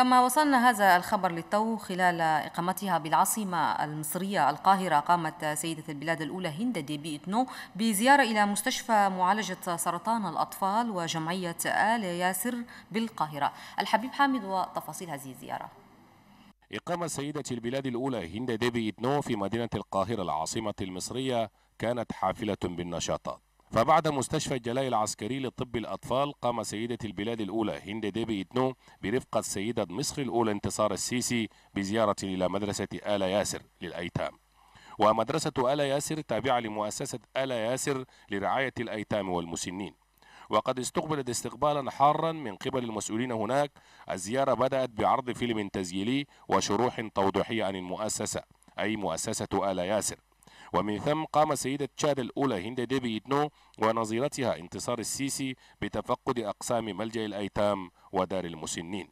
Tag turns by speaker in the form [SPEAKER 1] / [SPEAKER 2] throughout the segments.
[SPEAKER 1] كما وصلنا هذا الخبر للتو خلال إقامتها بالعاصمة المصرية القاهرة قامت سيدة البلاد الأولى هند بي إتنو بزيارة إلى مستشفى معالجة سرطان الأطفال وجمعية آل ياسر بالقاهرة الحبيب حامد وتفاصيل هذه الزيارة
[SPEAKER 2] إقامة سيدة البلاد الأولى هند بي إتنو في مدينة القاهرة العاصمة المصرية كانت حافلة بالنشاطات فبعد مستشفى الجلاء العسكري لطب الأطفال قام سيدة البلاد الأولى هند ديبي إتنو برفقة سيدة مصر الأولى انتصار السيسي بزيارة إلى مدرسة آل ياسر للأيتام ومدرسة آل ياسر تابعة لمؤسسة آل ياسر لرعاية الأيتام والمسنين وقد استقبلت استقبالا حارا من قبل المسؤولين هناك الزيارة بدأت بعرض فيلم تسجيلي وشروح توضيحية عن المؤسسة أي مؤسسة آل ياسر ومن ثم قام سيدة تشاد الأولى هند ديبي إدنو ونظيرتها انتصار السيسي بتفقد أقسام ملجأ الأيتام ودار المسنين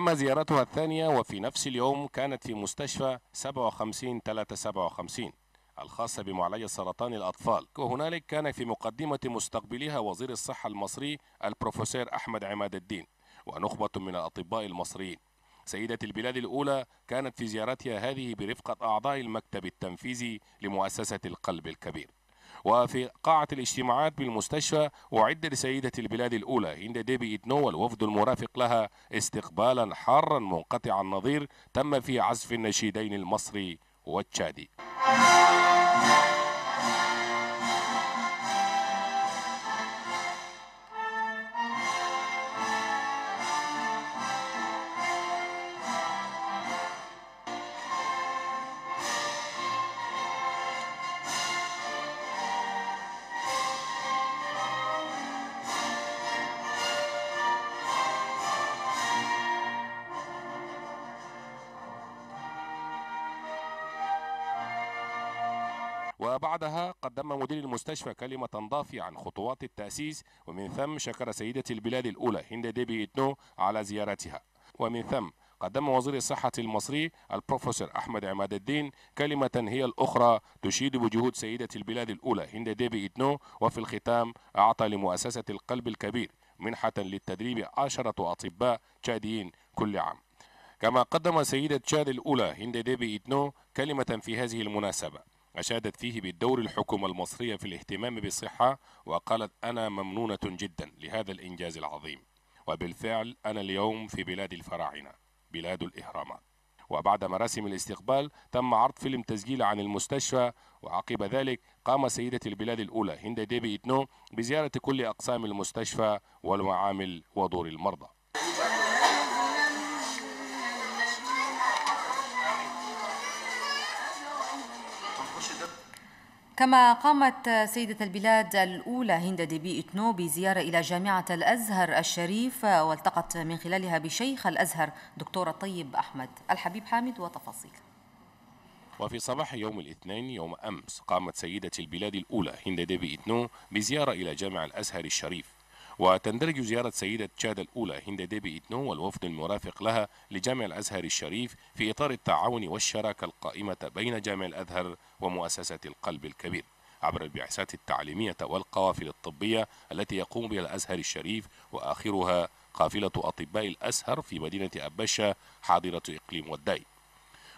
[SPEAKER 2] أما زيارتها الثانية وفي نفس اليوم كانت في مستشفى 57 357 الخاصة بمعالجة سرطان الأطفال وهنالك كان في مقدمة مستقبلها وزير الصحة المصري البروفيسور أحمد عماد الدين ونخبة من الأطباء المصريين سيدة البلاد الأولى كانت في زيارتها هذه برفقة أعضاء المكتب التنفيذي لمؤسسة القلب الكبير وفي قاعة الاجتماعات بالمستشفى أعد لسيدة البلاد الأولى هند ديبي إتنو والوفد المرافق لها استقبالا حارا منقطع النظير تم فيه عزف النشيدين المصري والتشادي وبعدها قدم مدير المستشفى كلمة ضافية عن خطوات التأسيس ومن ثم شكر سيدة البلاد الأولى هند ديبي إتنو على زيارتها ومن ثم قدم وزير الصحة المصري البروفيسور أحمد عماد الدين كلمة هي الأخرى تشيد بجهود سيدة البلاد الأولى هند ديبي إتنو وفي الختام أعطى لمؤسسة القلب الكبير منحة للتدريب عشرة أطباء تشاديين كل عام كما قدم سيدة تشاد الأولى هند ديبي إتنو كلمة في هذه المناسبة أشادت فيه بدور الحكومة المصرية في الاهتمام بالصحة وقالت أنا ممنونة جدا لهذا الإنجاز العظيم وبالفعل أنا اليوم في بلاد الفراعنة بلاد الإهرامات وبعد مراسم الاستقبال تم عرض فيلم تسجيل عن المستشفى وعقب ذلك قام سيدة البلاد الأولى هند ديبي إتنو بزيارة كل أقسام المستشفى والمعامل ودور المرضى
[SPEAKER 1] كما قامت سيدة البلاد الأولى هند ديبي إتنو بزيارة إلى جامعة الأزهر الشريف والتقت من خلالها بشيخ الأزهر دكتور الطيب أحمد الحبيب حامد وتفاصيل
[SPEAKER 2] وفي صباح يوم الاثنين يوم أمس قامت سيدة البلاد الأولى هند ديبي إتنو بزيارة إلى جامع الأزهر الشريف وتندرج زيارة سيدة تشاد الأولى هند ديبي إتنو والوفد المرافق لها لجامع الأزهر الشريف في إطار التعاون والشراكة القائمة بين جامع الأزهر ومؤسسة القلب الكبير عبر البعثات التعليمية والقوافل الطبية التي يقوم بها الأزهر الشريف وآخرها قافلة أطباء الأزهر في مدينة أبشة حاضرة إقليم وداي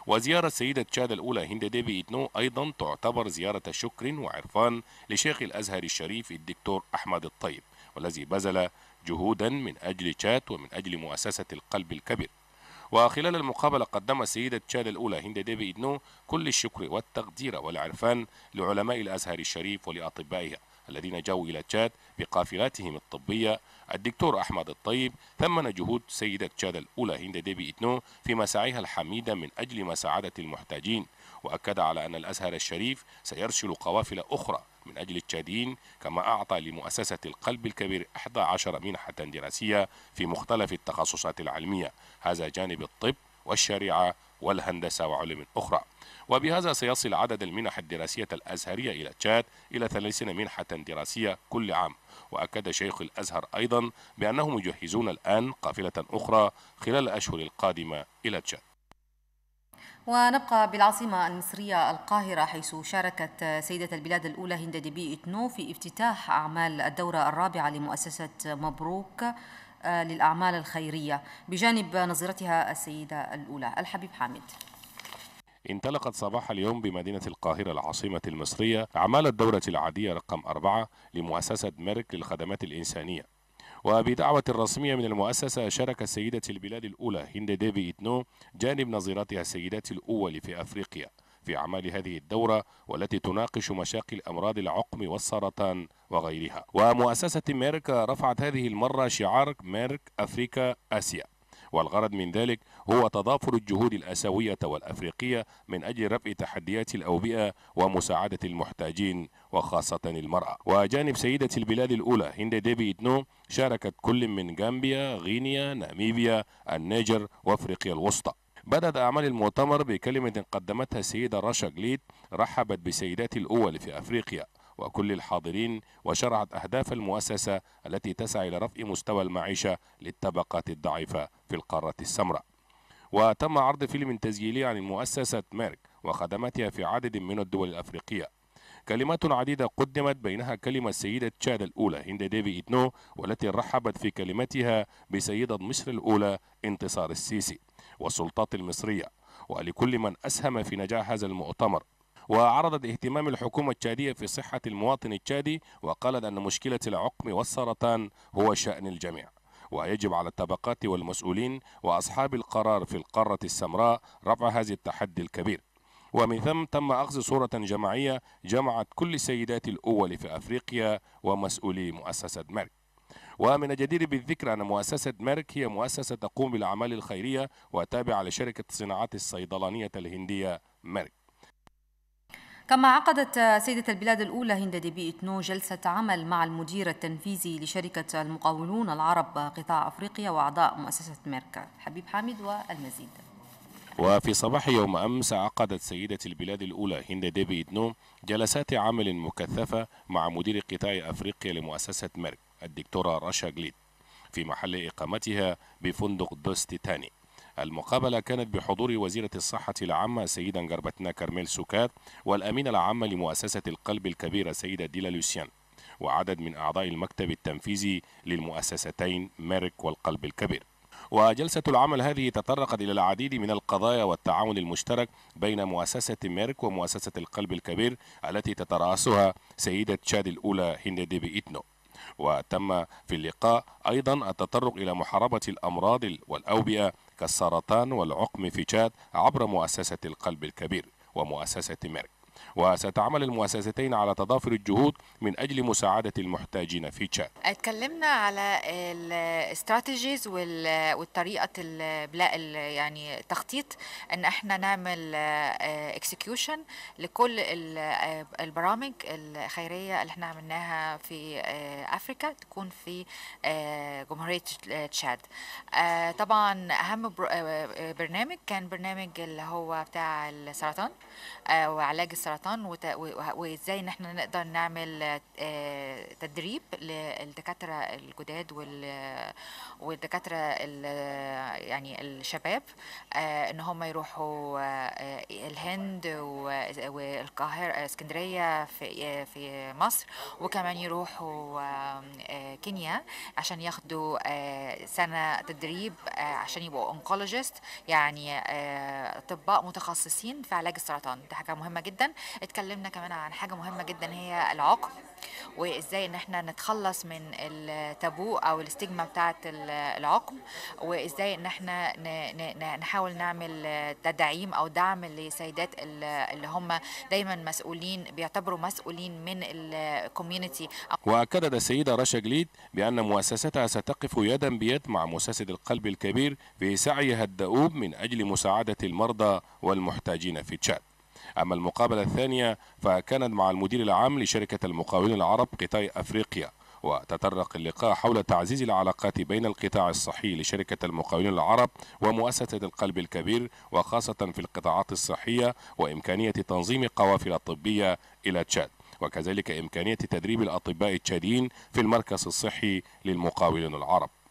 [SPEAKER 2] وزيارة سيدة تشاد الأولى هند ديبي إتنو أيضا تعتبر زيارة شكر وعرفان لشيخ الأزهر الشريف الدكتور أحمد الطيب والذي بذل جهودا من أجل تشاد ومن أجل مؤسسة القلب الكبير وخلال المقابلة قدمت سيدة تشاد الأولى هند ديبي إدنو كل الشكر والتقدير والعرفان لعلماء الأزهر الشريف ولأطبائها الذين جاؤوا إلى تشاد بقافلاتهم الطبية الدكتور أحمد الطيب ثمن جهود سيدة تشاد الأولى هند ديبي إتنو في مساعيها الحميدة من أجل مساعدة المحتاجين وأكد على أن الأزهر الشريف سيرسل قوافل أخرى من أجل التشاديين كما أعطى لمؤسسة القلب الكبير 11 منحة دراسية في مختلف التخصصات العلمية هذا جانب الطب والشريعة والهندسة وعلوم أخرى وبهذا سيصل عدد المنح الدراسية الأزهرية إلى تشاد إلى 30 منحة دراسية كل عام وأكد شيخ الأزهر أيضا بأنهم يجهزون الآن قافلة أخرى خلال الأشهر القادمة إلى تشاد
[SPEAKER 1] ونبقى بالعاصمة المصرية القاهرة حيث شاركت سيدة البلاد الأولى هند ديبي إتنو في افتتاح أعمال الدورة الرابعة لمؤسسة مبروك آه، للأعمال الخيرية بجانب نظيرتها السيدة الأولى الحبيب حامد
[SPEAKER 2] انطلقت صباح اليوم بمدينة القاهرة العاصمة المصرية أعمال الدورة العادية رقم أربعة لمؤسسة ميرك للخدمات الإنسانية وبدعوة رسمية من المؤسسة شارك سيدة البلاد الأولى هند ديفي إتنو جانب نظيراتها السيدات الأول في أفريقيا في أعمال هذه الدورة والتي تناقش مشاكل أمراض العقم والسرطان وغيرها ومؤسسة ميرك رفعت هذه المرة شعار ميرك أفريكا آسيا والغرض من ذلك هو تضافر الجهود الآسيوية والأفريقية من أجل رفع تحديات الأوبئة ومساعدة المحتاجين وخاصة المرأة وجانب سيدة البلاد الأولى هند ديبي إتنو شاركت كل من غامبيا، غينيا، ناميبيا، النيجر وأفريقيا الوسطى بدأت أعمال المؤتمر بكلمة قدمتها السيدة راشا جليد رحبت بسيدات الأول في أفريقيا وكل الحاضرين وشرعت أهداف المؤسسة التي تسعى إلى رفع مستوى المعيشة للطبقات الضعيفة في القارة السمراء وتم عرض فيلم تسجيلي عن مؤسسة ميرك وخدماتها في عدد من الدول الأفريقية كلمات عديدة قدمت بينها كلمة سيدة تشاد الأولى هند ديفي إتنو والتي رحبت في كلمتها بسيدة مصر الأولى انتصار السيسي والسلطات المصرية ولكل من أسهم في نجاح هذا المؤتمر وعرضت اهتمام الحكومة التشادية في صحة المواطن التشادي وقالت أن مشكلة العقم والسرطان هو شأن الجميع ويجب على الطبقات والمسؤولين وأصحاب القرار في القارة السمراء رفع هذا التحدي الكبير ومن ثم تم أخذ صورة جماعية جمعت كل سيدات الأول في أفريقيا ومسؤولي مؤسسة مارك ومن الجدير بالذكر أن مؤسسة ميرك هي مؤسسة تقوم بالأعمال الخيرية وتابعة لشركة صناعات الصيدلانية الهندية ميرك
[SPEAKER 1] كما عقدت سيدة البلاد الأولى هند ديبي إتنو جلسة عمل مع المدير التنفيذي لشركة المقاولون العرب قطاع أفريقيا وأعضاء مؤسسة ميركا حبيب حامد والمزيد
[SPEAKER 2] وفي صباح يوم أمس عقدت سيدة البلاد الأولى هند ديبي إتنو جلسات عمل مكثفة مع مدير قطاع أفريقيا لمؤسسة ميرك الدكتورة رشا جليد في محل إقامتها بفندق دوستي تاني المقابلة كانت بحضور وزيرة الصحة العامة السيدة جربتنا كارميل سوكات والأمينة العامة لمؤسسة القلب الكبيرة السيدة ديلا لوسيان وعدد من أعضاء المكتب التنفيذي للمؤسستين ميرك والقلب الكبير وجلسة العمل هذه تطرقت إلى العديد من القضايا والتعاون المشترك بين مؤسسة ميرك ومؤسسة القلب الكبير التي تترأسها سيدة تشاد الأولى هند ديبي إتنو وتم في اللقاء أيضا التطرق إلى محاربة الأمراض والأوبئة كالسرطان والعقم في تشاد عبر مؤسسة القلب الكبير ومؤسسة ميرك وستعمل المؤسستين على تضافر الجهود من أجل مساعدة المحتاجين في تشاد
[SPEAKER 3] اتكلمنا على الاستراتيجيز والطريقة يعني تخطيط أن احنا نعمل اكسكيوشن لكل البرامج الخيرية اللي احنا عملناها في افريكا تكون في جمهورية تشاد طبعا أهم برنامج كان برنامج اللي هو بتاع السرطان وعلاج السرطان وازاي ان احنا نقدر نعمل آه، تدريب للدكاتره الجداد والدكاتره يعني الشباب آه، ان هم يروحوا آه، الهند والقاهره اسكندريه في في مصر وكمان يروحوا كينيا عشان ياخدوا سنه تدريب عشان يبقوا اونكولوجيست يعني اطباء متخصصين في علاج السرطان دي حاجه مهمه جدا اتكلمنا كمان عن حاجه مهمه جدا هي العقم وازاي ان احنا نتخلص من التابو او الاستجمة بتاعه العقم وازاي ان احنا نحاول نعمل تدعيم او دعم لسيدات اللي هم دايما مسؤولين بيعتبروا مسؤولين من الكوميونتي
[SPEAKER 2] واكدت السيده رشا جليد بان مؤسستها ستقف يدا بيد مع مؤسسه القلب الكبير في سعيها الدؤوب من اجل مساعده المرضى والمحتاجين في تشاد أما المقابلة الثانية فكانت مع المدير العام لشركة المقاولين العرب قطاع أفريقيا وتطرق اللقاء حول تعزيز العلاقات بين القطاع الصحي لشركة المقاولين العرب ومؤسسة القلب الكبير وخاصة في القطاعات الصحية وإمكانية تنظيم قوافل الطبية إلى تشاد وكذلك إمكانية تدريب الأطباء التشاديين في المركز الصحي للمقاولين العرب